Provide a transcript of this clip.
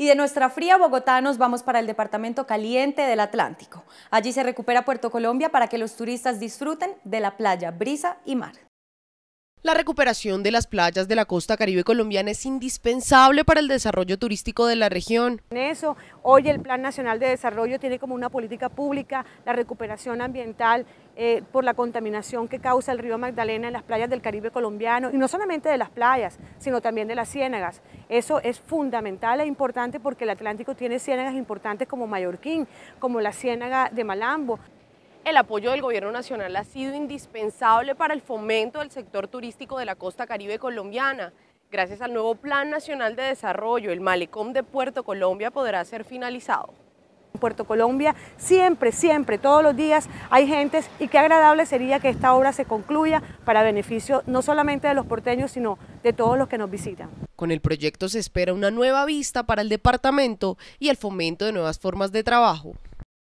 Y de nuestra fría Bogotá nos vamos para el departamento caliente del Atlántico. Allí se recupera Puerto Colombia para que los turistas disfruten de la playa, brisa y mar. La recuperación de las playas de la costa caribe colombiana es indispensable para el desarrollo turístico de la región. En eso, hoy el Plan Nacional de Desarrollo tiene como una política pública la recuperación ambiental eh, por la contaminación que causa el río Magdalena en las playas del Caribe colombiano, y no solamente de las playas, sino también de las ciénagas. Eso es fundamental e importante porque el Atlántico tiene ciénagas importantes como Mallorquín, como la ciénaga de Malambo el apoyo del Gobierno Nacional ha sido indispensable para el fomento del sector turístico de la costa caribe colombiana. Gracias al nuevo Plan Nacional de Desarrollo, el Malecón de Puerto Colombia podrá ser finalizado. En Puerto Colombia siempre, siempre, todos los días hay gentes y qué agradable sería que esta obra se concluya para beneficio no solamente de los porteños, sino de todos los que nos visitan. Con el proyecto se espera una nueva vista para el departamento y el fomento de nuevas formas de trabajo.